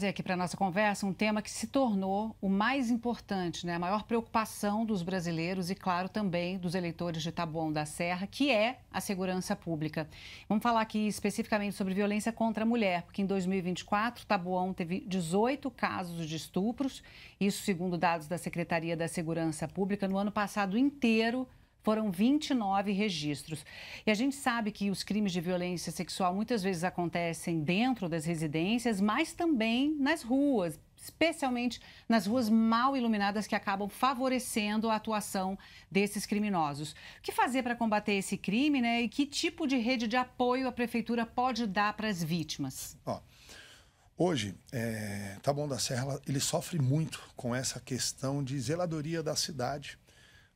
trazer aqui para a nossa conversa um tema que se tornou o mais importante, né? a maior preocupação dos brasileiros e, claro, também dos eleitores de Taboão da Serra, que é a segurança pública. Vamos falar aqui especificamente sobre violência contra a mulher, porque em 2024, Taboão teve 18 casos de estupros, isso segundo dados da Secretaria da Segurança Pública. No ano passado inteiro, foram 29 registros. E a gente sabe que os crimes de violência sexual muitas vezes acontecem dentro das residências, mas também nas ruas, especialmente nas ruas mal iluminadas que acabam favorecendo a atuação desses criminosos. O que fazer para combater esse crime, né? E que tipo de rede de apoio a prefeitura pode dar para as vítimas? Ó, hoje, é, Taboão da Serra ele sofre muito com essa questão de zeladoria da cidade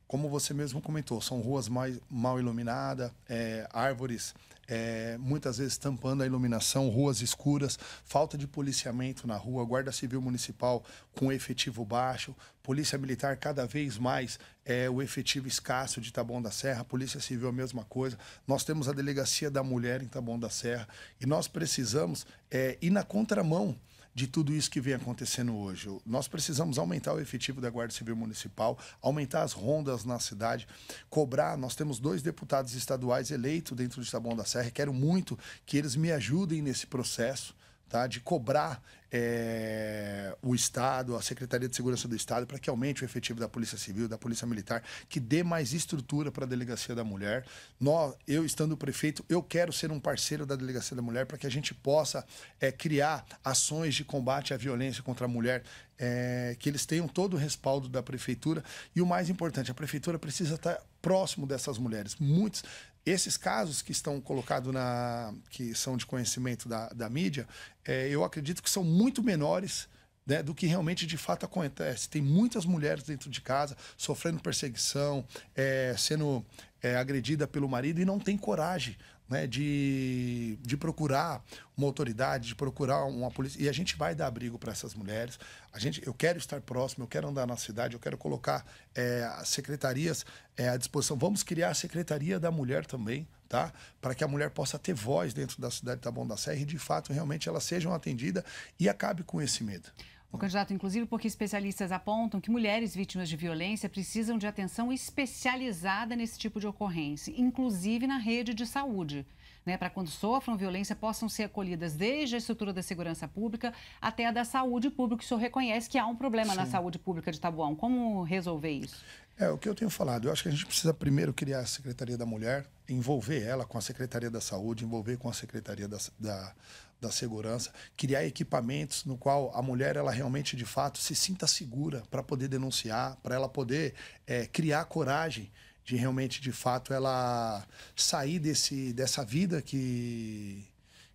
como você mesmo comentou, são ruas mais, mal iluminadas, é, árvores é, muitas vezes tampando a iluminação, ruas escuras, falta de policiamento na rua, guarda civil municipal com efetivo baixo, polícia militar cada vez mais é, o efetivo escasso de Taboão da Serra, polícia civil a mesma coisa. Nós temos a delegacia da mulher em Taboão da Serra e nós precisamos é, ir na contramão de tudo isso que vem acontecendo hoje. Nós precisamos aumentar o efetivo da Guarda Civil Municipal, aumentar as rondas na cidade, cobrar. Nós temos dois deputados estaduais eleitos dentro de Taboão da Serra. Quero muito que eles me ajudem nesse processo tá? de cobrar é, o Estado, a Secretaria de Segurança do Estado, para que aumente o efetivo da Polícia Civil, da Polícia Militar, que dê mais estrutura para a Delegacia da Mulher. Nós, eu estando prefeito, eu quero ser um parceiro da Delegacia da Mulher para que a gente possa é, criar ações de combate à violência contra a mulher, é, que eles tenham todo o respaldo da prefeitura. E o mais importante, a prefeitura precisa estar tá próximo dessas mulheres. Muitos esses casos que estão colocados na. que são de conhecimento da, da mídia, é, eu acredito que são muito menores. Né, do que realmente de fato acontece. Tem muitas mulheres dentro de casa sofrendo perseguição, é, sendo é, agredida pelo marido e não tem coragem né, de, de procurar uma autoridade, de procurar uma polícia. E a gente vai dar abrigo para essas mulheres. A gente, eu quero estar próximo, eu quero andar na cidade, eu quero colocar é, as secretarias é, à disposição. Vamos criar a Secretaria da Mulher também, tá? Para que a mulher possa ter voz dentro da cidade de Taboão da Serra e, de fato, realmente ela seja atendida e acabe com esse medo. O candidato, inclusive, porque especialistas apontam que mulheres vítimas de violência precisam de atenção especializada nesse tipo de ocorrência, inclusive na rede de saúde né, para quando sofram violência possam ser acolhidas desde a estrutura da segurança pública até a da saúde pública. O senhor reconhece que há um problema Sim. na saúde pública de Taboão. Como resolver isso? É, o que eu tenho falado, eu acho que a gente precisa primeiro criar a Secretaria da Mulher, envolver ela com a Secretaria da Saúde, envolver com a Secretaria da, da, da Segurança, criar equipamentos no qual a mulher, ela realmente, de fato, se sinta segura para poder denunciar, para ela poder é, criar coragem de realmente, de fato, ela sair desse, dessa vida que,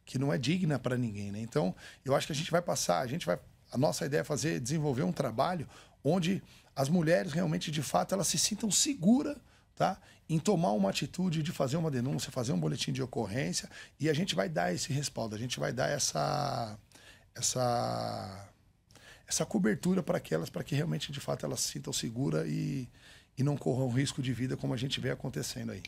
que não é digna para ninguém. Né? Então, eu acho que a gente vai passar, a gente vai. A nossa ideia é fazer, desenvolver um trabalho onde as mulheres realmente, de fato, elas se sintam seguras Tá? em tomar uma atitude de fazer uma denúncia, fazer um boletim de ocorrência, e a gente vai dar esse respaldo, a gente vai dar essa essa essa cobertura para que elas, para que realmente de fato elas se sintam seguras e, e não corram risco de vida como a gente vê acontecendo aí.